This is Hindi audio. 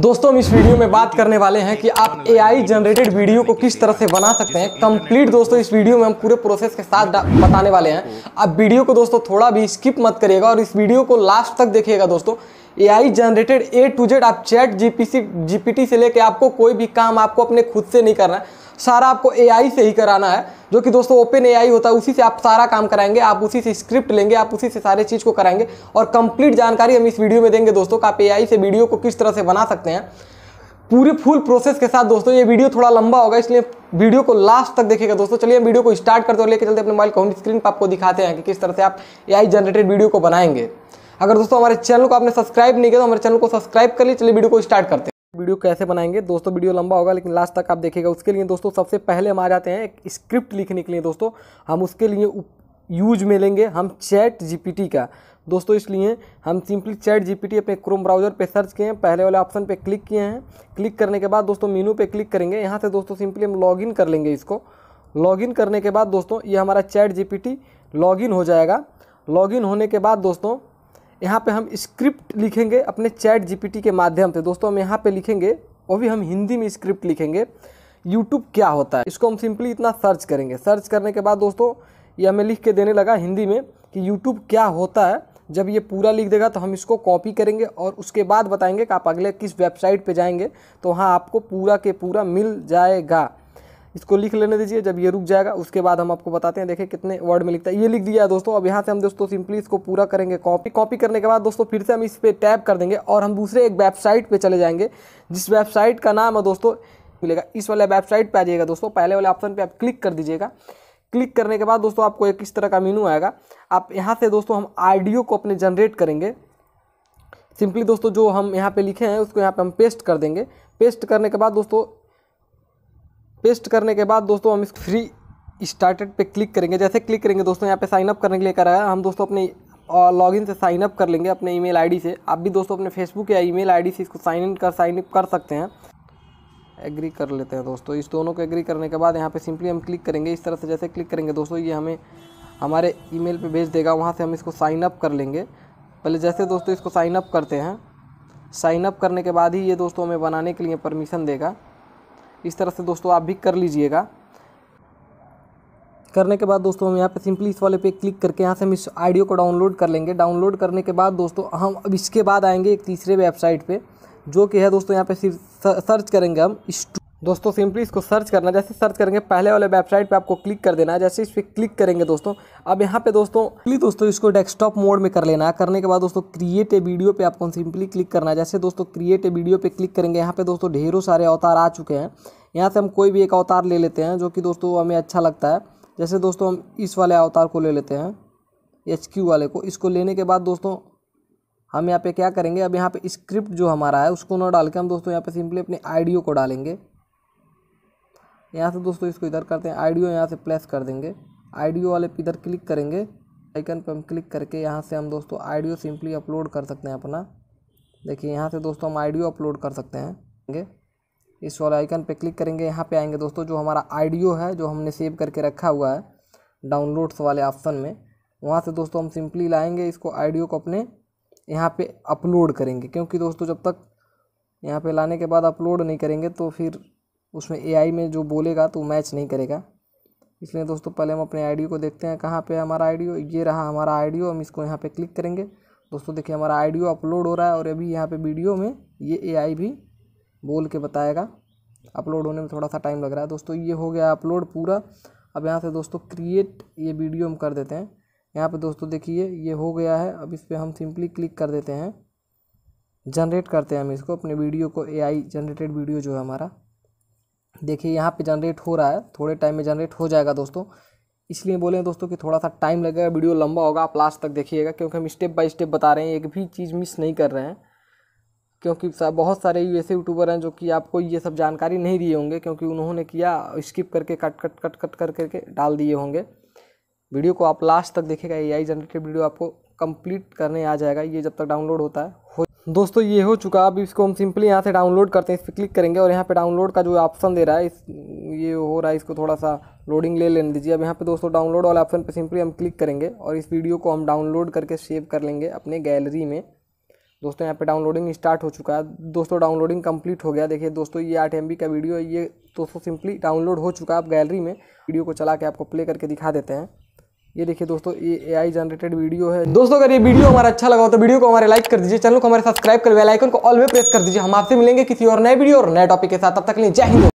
दोस्तों हम इस वीडियो में बात करने वाले हैं कि आप एआई जनरेटेड वीडियो को किस तरह से बना सकते हैं कंप्लीट दोस्तों इस वीडियो में हम पूरे प्रोसेस के साथ बताने वाले हैं आप वीडियो को दोस्तों थोड़ा भी स्किप मत करिएगा और इस वीडियो को लास्ट तक देखिएगा दोस्तों AI generated A to Z आप चैट जीपीसी जीपीटी से लेके आपको कोई भी काम आपको अपने खुद से नहीं करना है सारा आपको एआई से ही कराना है जो कि दोस्तों ओपन एआई होता है उसी से आप सारा काम कराएंगे आप उसी से स्क्रिप्ट लेंगे आप उसी से सारे चीज़ को कराएंगे और कंप्लीट जानकारी हम इस वीडियो में देंगे दोस्तों का आप आई से वीडियो को किस तरह से बना सकते हैं पूरे फुल प्रोसेस के साथ दोस्तों ये वीडियो थोड़ा लंबा होगा इसलिए वीडियो को लास्ट तक देखेगा दोस्तों चलिए हम वीडियो को स्टार्ट करते और लेकर चलते अपने मोबाइल को हम स्क्रीन पर आपको दिखाते हैं कि किस तरह से आप आई जनरेटेड वीडियो को बनाएंगे अगर दोस्तों हमारे चैनल को आपने सब्सक्राइब नहीं किया तो हमारे चैनल को सब्सक्राइब कर लिए चलिए वीडियो को स्टार्ट करते हैं वीडियो कैसे बनाएंगे दोस्तों वीडियो लंबा होगा लेकिन लास्ट तक आप देखेगा उसके लिए दोस्तों सबसे पहले हम आ जाते हैं एक स्क्रिप्ट लिखने के लिए दोस्तों हम उसके लिए यूज में लेंगे हम चैट जी का दोस्तों इसलिए हम सिंपली चैट जीपीटी अपने क्रोम ब्राउज़र पे सर्च किए हैं पहले वाले ऑप्शन पे क्लिक किए हैं क्लिक करने के बाद दोस्तों मीनू पे क्लिक करेंगे यहाँ से दोस्तों सिंपली हम लॉगिन कर लेंगे इसको लॉगिन करने के बाद दोस्तों ये हमारा चैट जीपीटी लॉगिन हो जाएगा लॉगिन होने के बाद दोस्तों यहाँ पे हम स्क्रिप्ट लिखेंगे अपने चैट जीपीटी के माध्यम से दोस्तों हम यहाँ पे लिखेंगे वो भी हम हिंदी में स्क्रिप्ट लिखेंगे यूट्यूब क्या होता है इसको हम सिंपली इतना सर्च करेंगे सर्च करने के बाद दोस्तों ये हमें लिख के देने लगा हिंदी में कि यूट्यूब क्या होता है जब ये पूरा लिख देगा तो हम इसको कॉपी करेंगे और उसके बाद बताएंगे कि आप अगले किस वेबसाइट पे जाएंगे तो वहाँ आपको पूरा के पूरा मिल जाएगा इसको लिख लेने दीजिए जब ये रुक जाएगा उसके बाद हम आपको बताते हैं देखें कितने वर्ड में लिखता है ये लिख दिया है दोस्तों अब यहाँ से हम दोस्तों सिंपली इसको पूरा करेंगे कॉपी कॉपी करने के बाद दोस्तों फिर से हम इस पर टैप कर देंगे और हम दूसरे एक वेबसाइट पर चले जाएंगे जिस वेबसाइट का नाम है दोस्तों मिलेगा इस वाले वेबसाइट पर आ जाइएगा दोस्तों पहले वाले ऑप्शन पर आप क्लिक कर दीजिएगा क्लिक करने के बाद दोस्तों आपको एक इस तरह का मीनू आएगा आप यहाँ से दोस्तों हम आइडियो को अपने जनरेट करेंगे सिंपली दोस्तों जो हम यहाँ पे लिखे हैं उसको यहाँ पे हम पेस्ट कर देंगे पेस्ट करने के बाद दोस्तों पेस्ट करने के बाद दोस्तों हम इस फ्री स्टार्टेड पे क्लिक करेंगे जैसे क्लिक करेंगे दोस्तों यहाँ पे साइन अप करने के लिए करा है हम दोस्तों अपने लॉगिन से साइन अप कर लेंगे अपने ईमेल आईडी से आप भी दोस्तों अपने फेसबुक या ईमेल आईडी से इसको साइन इन कर साइन अप कर सकते हैं एग्री कर लेते हैं दोस्तों इस दोनों को एग्री करने के बाद यहाँ पर सिंपली हम क्लिक करेंगे इस तरह से जैसे क्लिक करेंगे दोस्तों ये हमें हमारे ई मेल भेज देगा वहाँ से हम इसको साइन अप कर लेंगे पहले जैसे दोस्तों इसको साइन अप करते हैं साइन अप करने के बाद ही ये दोस्तों हमें बनाने के लिए परमिशन देगा इस तरह से दोस्तों आप भी कर लीजिएगा करने के बाद दोस्तों हम यहाँ पे सिंपली इस वाले पे क्लिक करके यहाँ से हम इस आइडियो को डाउनलोड कर लेंगे डाउनलोड करने के बाद दोस्तों हम अब इसके बाद आएंगे एक तीसरे वेबसाइट पे जो कि है दोस्तों यहाँ पे सर्च करेंगे हम स्टू दोस्तों सिंपली इसको सर्च करना जैसे सर्च करेंगे पहले वाले वेबसाइट पे आपको क्लिक कर देना है जैसे इस पर क्लिक करेंगे दोस्तों अब यहाँ पे दोस्तों क्लिक दोस्तों इसको डेस्कटॉप मोड में कर लेना है करने के बाद दोस्तों क्रिएट ए वीडियो पे आपको सिंपली क्लिक करना है जैसे दोस्तों क्रिएट ए वीडियो पे क्लिक करेंगे यहाँ पे दोस्तों ढेरों सारे अवतार आ चुके हैं यहाँ से हम कोई भी एक अवतार ले लेते हैं जो कि दोस्तों हमें अच्छा लगता है जैसे दोस्तों हम इस वाले अवतार को ले लेते हैं एच वाले को इसको लेने के बाद दोस्तों हम यहाँ पे क्या करेंगे अब यहाँ पे स्क्रिप्ट जो हमारा है उसको ना डाल के हम दोस्तों यहाँ पे सिंपली अपने आइडियो को डालेंगे यहाँ से दोस्तों इसको इधर करते हैं आइडियो यहाँ से प्लेस कर देंगे आइडियो वाले इधर क्लिक करेंगे आइकन पर हम क्लिक करके यहाँ से हम दोस्तों आइडियो सिंपली अपलोड कर सकते हैं अपना देखिए यहाँ से दोस्तों हम आइडियो अपलोड कर सकते हैं इस वाले आइकन पर क्लिक करेंगे यहाँ पर आएंगे दोस्तों जो हमारा आइडियो है जो हमने सेव करके रखा हुआ है डाउनलोड्स वाले ऑप्शन में वहाँ से दोस्तों हम सिंपली लाएंगे इसको आइडियो को अपने यहाँ पे अपलोड करेंगे क्योंकि दोस्तों जब तक यहाँ पे लाने के बाद अपलोड नहीं करेंगे तो फिर उसमें एआई में जो बोलेगा तो मैच नहीं करेगा इसलिए दोस्तों पहले हम अपने आईडी को देखते हैं कहाँ पे हमारा आईडी ये रहा हमारा आईडी हम इसको यहाँ पे क्लिक करेंगे दोस्तों देखिए हमारा आईडी अपलोड हो रहा है और अभी यहाँ पे वीडियो में ये एआई भी बोल के बताएगा अपलोड होने में थोड़ा सा टाइम लग रहा है दोस्तों ये हो गया अपलोड पूरा अब यहाँ से दोस्तों क्रिएट ये वीडियो हम कर देते हैं यहाँ पर दोस्तों देखिए ये हो गया है अब इस पर हम सिंपली क्लिक कर देते हैं जनरेट करते हैं हम इसको अपने वीडियो को ए जनरेटेड वीडियो जो है हमारा देखिए यहाँ पे जनरेट हो रहा है थोड़े टाइम में जनरेट हो जाएगा दोस्तों इसलिए बोले दोस्तों कि थोड़ा सा टाइम लगेगा वीडियो लंबा होगा आप लास्ट तक देखिएगा क्योंकि हम स्टेप बाय स्टेप बता रहे हैं एक भी चीज़ मिस नहीं कर रहे हैं क्योंकि बहुत सारे ऐसे यूट्यूबर हैं जो कि आपको ये सब जानकारी नहीं दिए होंगे क्योंकि उन्होंने किया स्किप करके कट कट कट कट कर करके डाल दिए होंगे वीडियो को आप लास्ट तक देखेगा ए आई जनरेटेड वीडियो आपको कंप्लीट करने आ जाएगा ये जब तक डाउनलोड होता है दोस्तों ये हो चुका अब इसको हम सिंपली यहाँ से डाउनलोड करते हैं इस पर क्लिक करेंगे और यहाँ पे डाउनलोड का जो ऑप्शन दे रहा है इस ये हो रहा है इसको थोड़ा सा लोडिंग ले लेने दीजिए अब यहाँ पे दोस्तों डाउनलोड वाले ऑप्शन पे सिंपली हम क्लिक करेंगे और इस वीडियो को हम डाउनलोड करके सेव कर लेंगे अपने गैलरी में दोस्तों यहाँ पे डाउनलोडिंग स्टार्ट हो चुका है दोस्तों डाउनलोडिंग कम्प्लीट हो गया देखिए दोस्तों ये आठ एम का वीडियो है ये दोस्तों सिंपली डाउनलोड हो चुका है आप गैलरी में वीडियो को चला के आपको प्ले करके दिखा देते हैं ये देखिए दोस्तों ये एआई जनरेटेड वीडियो है दोस्तों अगर ये वीडियो हमारा अच्छा लगा हो तो वीडियो को हमारे लाइक कर दीजिए चैनल को हमारे सब्सक्राइब कर बेल आइकन को ऑल में प्रेस कर दीजिए हम आपसे मिलेंगे किसी और नए वीडियो और नए टॉपिक के साथ तब तक लिए जय हिंद